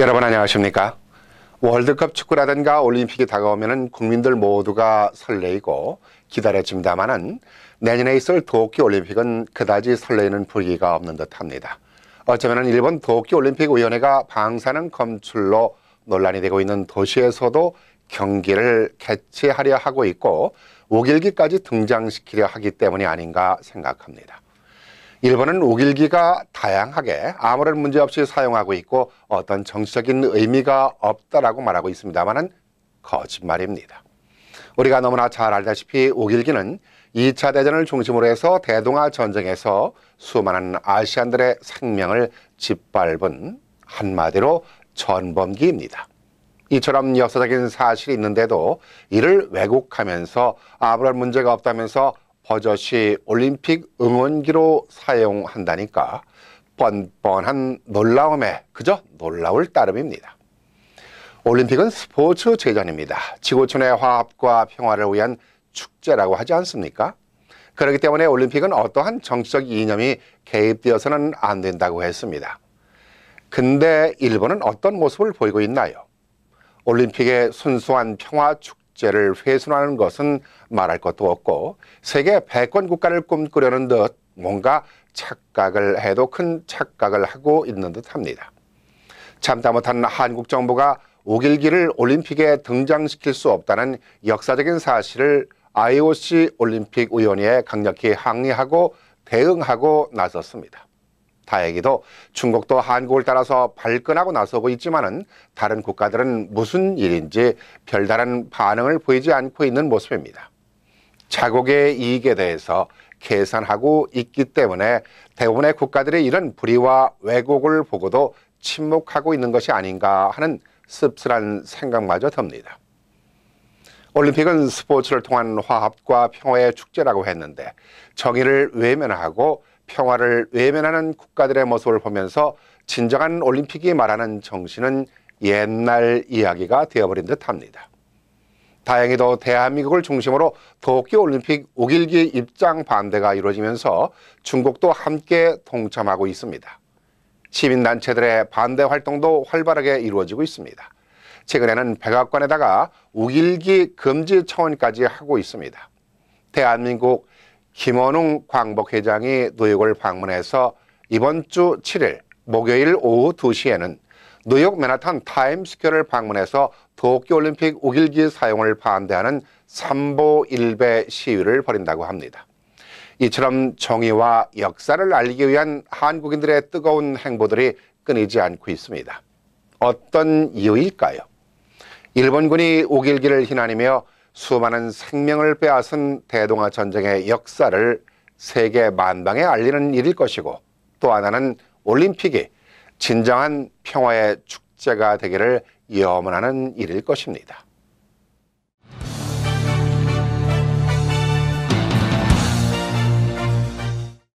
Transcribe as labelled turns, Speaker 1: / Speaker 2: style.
Speaker 1: 여러분 안녕하십니까 월드컵 축구라든가 올림픽이 다가오면 국민들 모두가 설레이고 기다려집니다만은 내년에 있을 도쿄올림픽은 그다지 설레이는 분위기가 없는 듯합니다. 어쩌면 일본 도쿄올림픽위원회가 방사능 검출로 논란이 되고 있는 도시에서도 경기를 개최하려 하고 있고 오길기까지 등장시키려 하기 때문이 아닌가 생각합니다. 일본은 우길기가 다양하게 아무런 문제 없이 사용하고 있고 어떤 정치적인 의미가 없다라고 말하고 있습니다만은 거짓말입니다. 우리가 너무나 잘 알다시피 우길기는 2차 대전을 중심으로 해서 대동아 전쟁에서 수많은 아시안들의 생명을 짓밟은 한마디로 전범기입니다. 이처럼 역사적인 사실이 있는데도 이를 왜곡하면서 아무런 문제가 없다면서 버젓이 올림픽 응원기로 사용한다니까 뻔뻔한 놀라움에 그저 놀라울 따름입니다. 올림픽은 스포츠 재전입니다. 지구촌의 화합과 평화를 위한 축제라고 하지 않습니까? 그렇기 때문에 올림픽은 어떠한 정치적 이념이 개입되어서는 안 된다고 했습니다. 근데 일본은 어떤 모습을 보이고 있나요? 올림픽의 순수한 평화 축 국제를 훼손하는 것은 말할 것도 없고 세계 백권 국가를 꿈꾸려는 듯 뭔가 착각을 해도 큰 착각을 하고 있는 듯합니다. 참다 못한 한국 정부가 오길기를 올림픽에 등장시킬 수 없다는 역사적인 사실을 IOC 올림픽 위원회에 강력히 항의하고 대응하고 나섰습니다. 다행히도 중국도 한국을 따라서 발끈하고 나서고 있지만은 다른 국가들은 무슨 일인지 별다른 반응을 보이지 않고 있는 모습입니다. 자국의 이익에 대해서 계산하고 있기 때문에 대부분의 국가들의 이런 불의와 왜곡을 보고도 침묵하고 있는 것이 아닌가 하는 씁쓸한 생각마저 듭니다. 올림픽은 스포츠를 통한 화합과 평화의 축제라고 했는데 정의를 외면하고 평화를 외면하는 국가들의 모습을 보면서 진정한 올림픽이 말하는 정신은 옛날 이야기가 되어버린 듯합니다. 다행히도 대한민국을 중심으로 도쿄올림픽 5길기 입장 반대가 이루어지면서 중국도 함께 동참하고 있습니다. 시민단체들의 반대 활동도 활발하게 이루어지고 있습니다. 최근에는 백악관에다가 5길기 금지 청원까지 하고 있습니다. 대한민국 김원웅 광복회장이 뉴욕을 방문해서 이번 주 7일 목요일 오후 2시에는 뉴욕 맨하탄 타임스퀘어를 방문해서 도쿄올림픽 우길기 사용을 반대하는 삼보일배 시위를 벌인다고 합니다. 이처럼 정의와 역사를 알리기 위한 한국인들의 뜨거운 행보들이 끊이지 않고 있습니다. 어떤 이유일까요? 일본군이 우길기를 희난이며 수많은 생명을 빼앗은 대동아 전쟁의 역사를 세계 만방에 알리는 일일 것이고 또 하나는 올림픽이 진정한 평화의 축제가 되기를 염원하는 일일 것입니다.